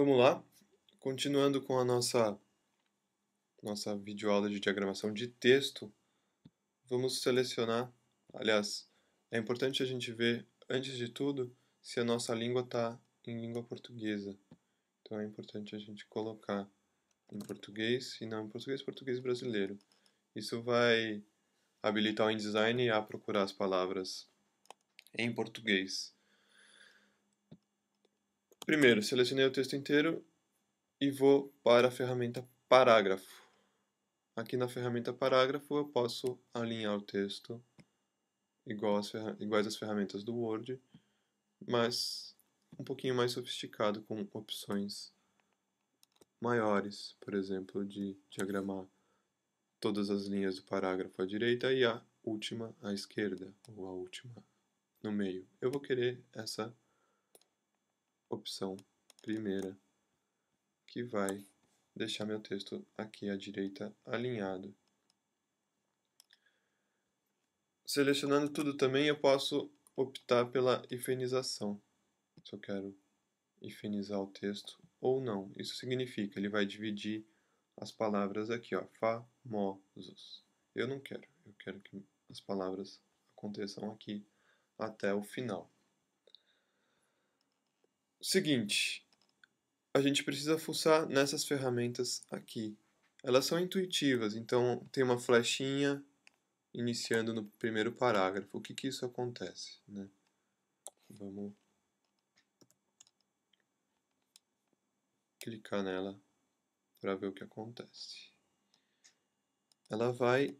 Vamos lá, continuando com a nossa nossa videoaula de diagramação de texto, vamos selecionar, aliás, é importante a gente ver, antes de tudo, se a nossa língua está em língua portuguesa. Então é importante a gente colocar em português e não em português, português brasileiro. Isso vai habilitar o InDesign a procurar as palavras em português. Primeiro, selecionei o texto inteiro e vou para a ferramenta parágrafo. Aqui na ferramenta parágrafo eu posso alinhar o texto igual às iguais às ferramentas do Word, mas um pouquinho mais sofisticado com opções maiores, por exemplo, de diagramar todas as linhas do parágrafo à direita e a última à esquerda, ou a última no meio. Eu vou querer essa opção primeira, que vai deixar meu texto aqui à direita alinhado. Selecionando tudo também, eu posso optar pela hifenização Se eu quero hifenizar o texto ou não. Isso significa, ele vai dividir as palavras aqui, ó, famosos. Eu não quero, eu quero que as palavras aconteçam aqui até o final. Seguinte, a gente precisa fuçar nessas ferramentas aqui. Elas são intuitivas, então tem uma flechinha iniciando no primeiro parágrafo. O que que isso acontece, né? Vamos clicar nela para ver o que acontece. Ela vai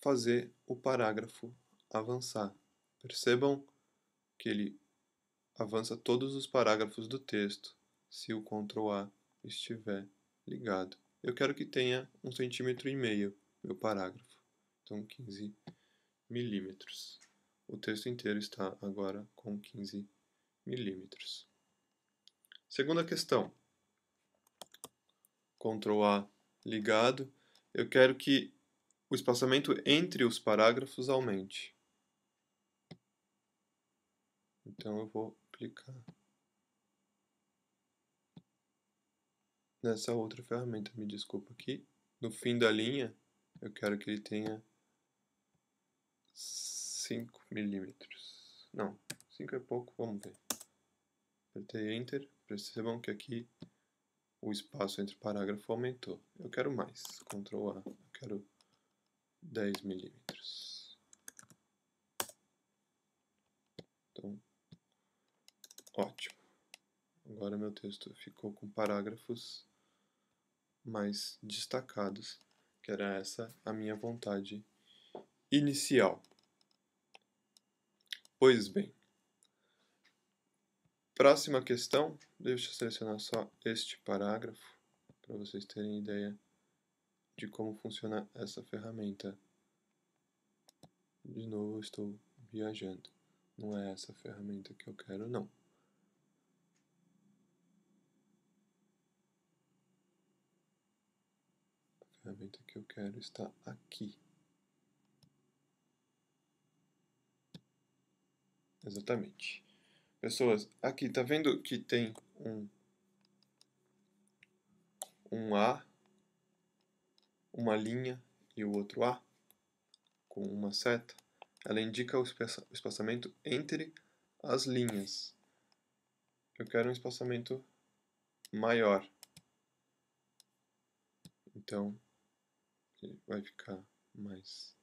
fazer o parágrafo avançar. Percebam que ele avança todos os parágrafos do texto, se o Ctrl A estiver ligado. Eu quero que tenha um centímetro e meio meu parágrafo, então 15 milímetros. O texto inteiro está agora com 15 milímetros. Segunda questão. Ctrl A ligado. Eu quero que o espaçamento entre os parágrafos aumente. Então eu vou clicar nessa outra ferramenta, me desculpa aqui. No fim da linha, eu quero que ele tenha 5 milímetros. Não, 5 é pouco, vamos ver. Apertei Enter, percebam que aqui o espaço entre parágrafo aumentou. Eu quero mais, Ctrl A, eu quero 10 milímetros. Ótimo. Agora meu texto ficou com parágrafos mais destacados, que era essa a minha vontade inicial. Pois bem, próxima questão, deixa eu selecionar só este parágrafo para vocês terem ideia de como funciona essa ferramenta. De novo, estou viajando. Não é essa ferramenta que eu quero, não. que eu quero estar aqui. Exatamente. Pessoas, aqui, tá vendo que tem um, um A, uma linha e o outro A, com uma seta? Ela indica o espaçamento entre as linhas. Eu quero um espaçamento maior. Então, vai ficar mais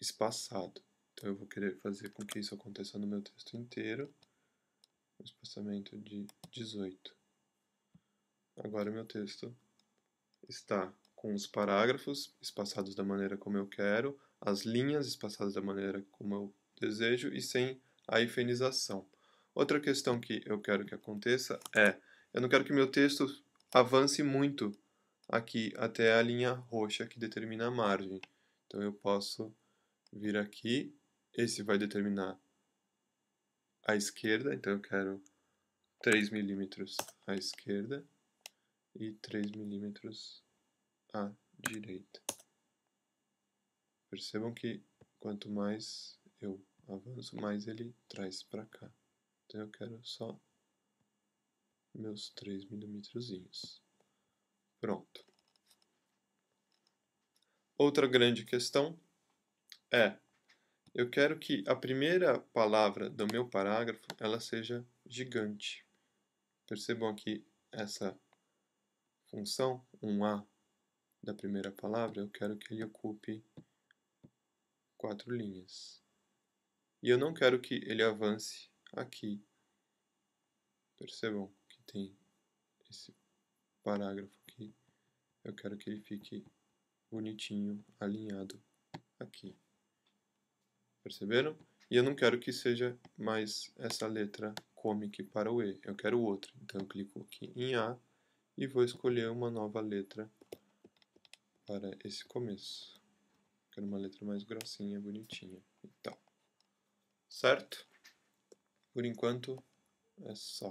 espaçado. Então eu vou querer fazer com que isso aconteça no meu texto inteiro, um espaçamento de 18. Agora meu texto está com os parágrafos espaçados da maneira como eu quero, as linhas espaçadas da maneira como eu desejo e sem a hifenização. Outra questão que eu quero que aconteça é, eu não quero que meu texto avance muito aqui até a linha roxa que determina a margem. Então eu posso vir aqui, esse vai determinar a esquerda, então eu quero 3 milímetros à esquerda e 3 milímetros à direita. Percebam que quanto mais eu avanço, mais ele traz para cá. Então eu quero só meus 3 milímetros. Pronto. Outra grande questão é: eu quero que a primeira palavra do meu parágrafo ela seja gigante. Percebam aqui essa função, um A da primeira palavra, eu quero que ele ocupe quatro linhas. E eu não quero que ele avance aqui. Percebam que tem esse parágrafo aqui. Eu quero que ele fique bonitinho, alinhado aqui. Perceberam? E eu não quero que seja mais essa letra comic para o E, eu quero outra. Então eu clico aqui em A e vou escolher uma nova letra para esse começo. Quero uma letra mais grossinha, bonitinha e tal. Certo? Por enquanto é só.